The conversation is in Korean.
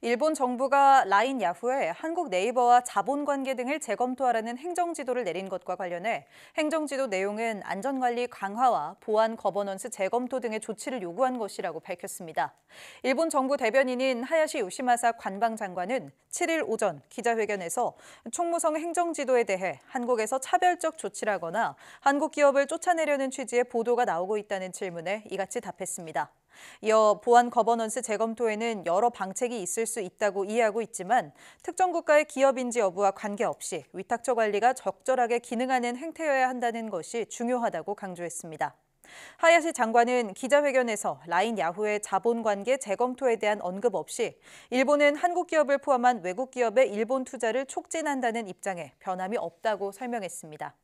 일본 정부가 라인 야후에 한국 네이버와 자본 관계 등을 재검토하라는 행정지도를 내린 것과 관련해 행정지도 내용은 안전관리 강화와 보안 거버넌스 재검토 등의 조치를 요구한 것이라고 밝혔습니다. 일본 정부 대변인인 하야시 요시마사 관방장관은 7일 오전 기자회견에서 총무성 행정지도에 대해 한국에서 차별적 조치라거나 한국 기업을 쫓아내려는 취지의 보도가 나오고 있다는 질문에 이같이 답했습니다. 이어 보안 거버넌스 재검토에는 여러 방책이 있을 수 있다고 이해하고 있지만 특정 국가의 기업인지 여부와 관계없이 위탁처 관리가 적절하게 기능하는 행태여야 한다는 것이 중요하다고 강조했습니다. 하야시 장관은 기자회견에서 라인 야후의 자본관계 재검토에 대한 언급 없이 일본은 한국 기업을 포함한 외국 기업의 일본 투자를 촉진한다는 입장에 변함이 없다고 설명했습니다.